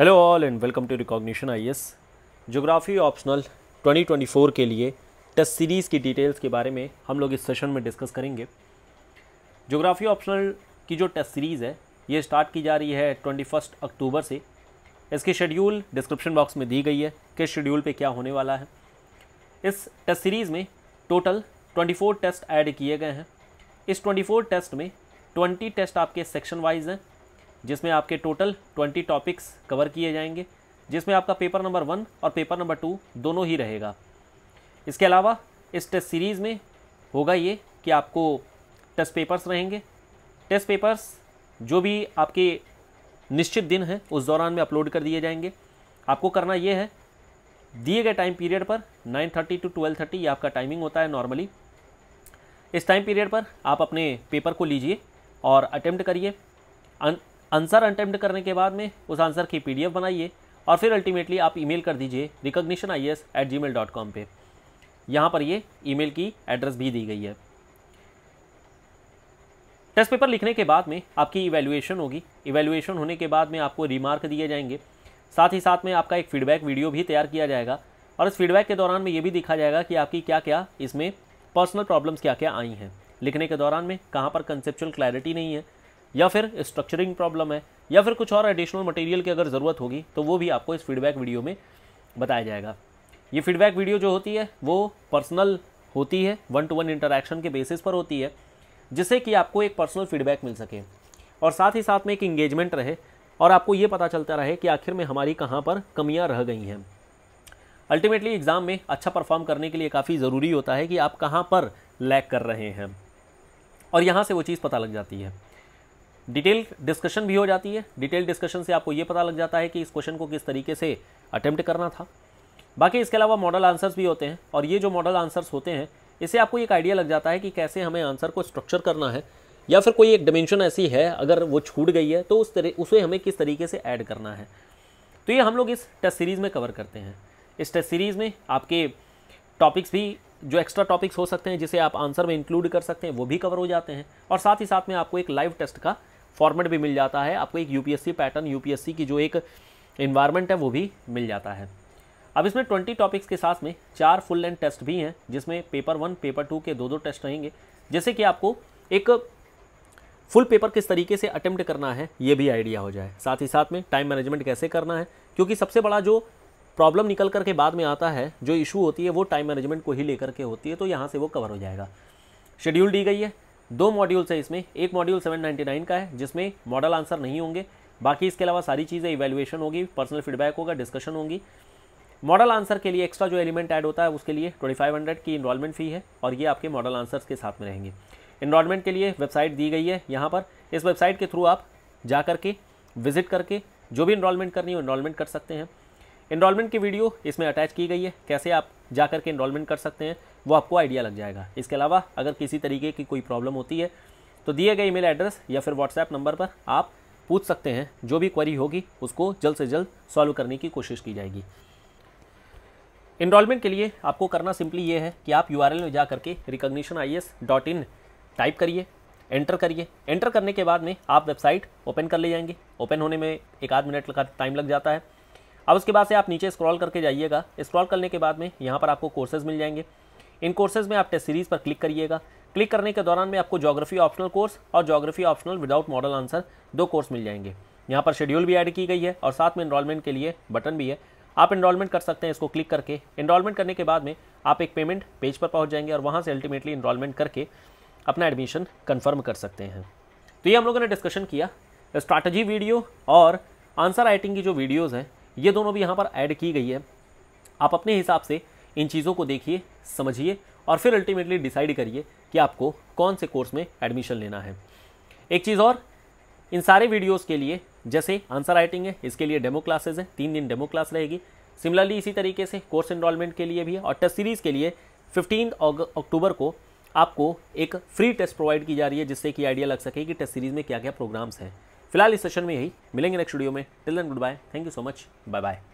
hello all and welcome to recognition I S geography optional 2024 के लिए test series की details के बारे में हम लोग इस सेशन में डिस्कस करेंगे जोग्राफ़ी ऑप्शनल की जो टेस्ट सीरीज़ है ये स्टार्ट की जा रही है ट्वेंटी अक्टूबर से इसकी शेड्यूल डिस्क्रिप्शन बॉक्स में दी गई है किस शेड्यूल पे क्या होने वाला है इस टेस्ट सीरीज़ में टोटल 24 टेस्ट ऐड किए गए हैं इस 24 टेस्ट में 20 टेस्ट आपके सेक्शन वाइज हैं जिसमें आपके टोटल ट्वेंटी टॉपिक्स कवर किए जाएंगे जिसमें आपका पेपर नंबर वन और पेपर नंबर टू दोनों ही रहेगा इसके अलावा इस टेस्ट सीरीज़ में होगा ये कि आपको टेस्ट पेपर्स रहेंगे टेस्ट पेपर्स जो भी आपके निश्चित दिन हैं उस दौरान में अपलोड कर दिए जाएंगे आपको करना ये है दिए गए टाइम पीरियड पर 9:30 टू थर्टी ये आपका टाइमिंग होता है नॉर्मली इस टाइम पीरियड पर आप अपने पेपर को लीजिए और अटैम्प्ट करिए आंसर अटैम्प्ट करने के बाद में उस आंसर की पी बनाइए और फिर अल्टीमेटली आप ईमेल कर दीजिए recognition I S at gmail dot com पर यहाँ पर ये ईमेल की एड्रेस भी दी गई है टेस्ट पेपर लिखने के बाद में आपकी इवैल्यूएशन होगी इवैल्यूएशन होने के बाद में आपको रिमार्क दिए जाएंगे साथ ही साथ में आपका एक फीडबैक वीडियो भी तैयार किया जाएगा और इस फीडबैक के दौरान में ये भी दिखा जाएगा कि आपकी क्या क्या इसमें पर्सनल प्रॉब्लम्स क्या क्या आई हैं लिखने के दौरान में कहाँ पर कंसेप्चुअल क्लैरिटी नहीं है या फिर स्ट्रक्चरिंग प्रॉब्लम है या फिर कुछ और एडिशनल मटेरियल की अगर ज़रूरत होगी तो वो भी आपको इस फीडबैक वीडियो में बताया जाएगा ये फीडबैक वीडियो जो होती है वो पर्सनल होती है वन टू वन इंटरेक्शन के बेसिस पर होती है जिससे कि आपको एक पर्सनल फीडबैक मिल सके और साथ ही साथ में एक इंगेजमेंट रहे और आपको ये पता चलता रहे कि आखिर में हमारी कहाँ पर कमियाँ रह गई हैं अल्टीमेटली एग्ज़ाम में अच्छा परफॉर्म करने के लिए काफ़ी ज़रूरी होता है कि आप कहाँ पर लैक कर रहे हैं और यहाँ से वो चीज़ पता लग जाती है डिटेल डिस्कशन भी हो जाती है डिटेल डिस्कशन से आपको ये पता लग जाता है कि इस क्वेश्चन को किस तरीके से अटैम्प्ट करना था बाकी इसके अलावा मॉडल आंसर्स भी होते हैं और ये जो मॉडल आंसर्स होते हैं इससे आपको एक आइडिया लग जाता है कि कैसे हमें आंसर को स्ट्रक्चर करना है या फिर कोई एक डिमेंशन ऐसी है अगर वो छूट गई है तो उस तरह उसे हमें किस तरीके से ऐड करना है तो ये हम लोग इस टेस्ट सीरीज़ में कवर करते हैं इस टेस्ट सीरीज़ में आपके टॉपिक्स भी जो एक्स्ट्रा टॉपिक्स हो सकते हैं जिसे आप आंसर में इंक्लूड कर सकते हैं वो भी कवर हो जाते हैं और साथ ही साथ में आपको एक लाइव टेस्ट का फॉर्मेट भी मिल जाता है आपको एक यूपीएससी पैटर्न यूपीएससी की जो एक इन्वायरमेंट है वो भी मिल जाता है अब इसमें ट्वेंटी टॉपिक्स के साथ में चार फुल लेंथ टेस्ट भी हैं जिसमें पेपर वन पेपर टू के दो दो टेस्ट रहेंगे जैसे कि आपको एक फुल पेपर किस तरीके से अटेम्प्ट करना है ये भी आइडिया हो जाए साथ ही साथ में टाइम मैनेजमेंट कैसे करना है क्योंकि सबसे बड़ा जो प्रॉब्लम निकल कर के बाद में आता है जो इशू होती है वो टाइम मैनेजमेंट को ही लेकर के होती है तो यहाँ से वो कवर हो जाएगा शेड्यूल दी गई है दो मॉड्यूल्स है इसमें एक मॉड्यूल 799 का है जिसमें मॉडल आंसर नहीं होंगे बाकी इसके अलावा सारी चीज़ें इवेल्युएशन होगी पर्सनल फीडबैक होगा डिस्कशन होगी मॉडल आंसर के लिए एक्स्ट्रा जो एलिमेंट ऐड होता है उसके लिए 2500 की इनरोलमेंट फ़ी है और ये आपके मॉडल आंसर्स के साथ में रहेंगे इनरोलमेंट के लिए वेबसाइट दी गई है यहाँ पर इस वेबसाइट के थ्रू आप जा करके विजिट करके जो भी इनरोलमेंट करनी हो इनरोलमेंट कर सकते हैं इनरोलमेंट की वीडियो इसमें अटैच की गई है कैसे आप जा कर के इनरोलमेंट कर सकते हैं वो आपको आइडिया लग जाएगा इसके अलावा अगर किसी तरीके की कोई प्रॉब्लम होती है तो दिए गए ईमेल एड्रेस या फिर व्हाट्सएप नंबर पर आप पूछ सकते हैं जो भी क्वेरी होगी उसको जल्द से जल्द सॉल्व करने की कोशिश की जाएगी इनरोलमेंट के लिए आपको करना सिंपली ये है कि आप यू में जा करके recognition I dot in type करिए एंटर करिए एंटर करने के बाद में आप वेबसाइट ओपन कर ले जाएंगे ओपन होने में एक आध मिनट का टाइम लग जाता है अब उसके बाद से आप नीचे स्क्रॉल करके जाइएगा स्क्रॉल करने के बाद में यहाँ पर आपको कोर्सेज मिल जाएंगे इन कोर्सेज में आप टेस्ट सीरीज़ पर क्लिक करिएगा क्लिक करने के दौरान में आपको जोग्राफी ऑप्शनल कोर्स और geography optional without model answer दो कोर्स मिल जाएंगे यहाँ पर शेड्यूल भी ऐड की गई है और साथ में इनरोलमेंट के लिए बटन भी है आप इनरोलमेंट कर सकते हैं इसको क्लिक करके इनरोलमेंट करने के बाद में आप एक पेमेंट पेज पर पहुँच जाएंगे और वहाँ से अल्टीमेटली इनरोलमेंट करके अपना एडमिशन कन्फर्म कर सकते हैं तो ये हम लोगों ने डिस्कशन किया स्ट्रैटेजी वीडियो और आंसर राइटिंग की जो वीडियोज़ हैं ये दोनों भी यहाँ पर ऐड की गई है आप अपने हिसाब से इन चीज़ों को देखिए समझिए और फिर अल्टीमेटली डिसाइड करिए कि आपको कौन से कोर्स में एडमिशन लेना है एक चीज़ और इन सारे वीडियोस के लिए जैसे आंसर राइटिंग है इसके लिए डेमो क्लासेस है तीन दिन डेमो क्लास रहेगी सिमिलरली इसी तरीके से कोर्स इनरोलमेंट के लिए भी है और टेस्ट सीरीज़ के लिए फिफ्टीन अक्टूबर को आपको एक फ्री टेस्ट प्रोवाइड की जा रही है जिससे कि आइडिया लग सके कि टेस्ट सीरीज़ में क्या क्या प्रोग्राम्स हैं फिलहाल इस सेशन में यही मिलेंगे नेक्स्ट वीडियो में till then goodbye thank you so much bye bye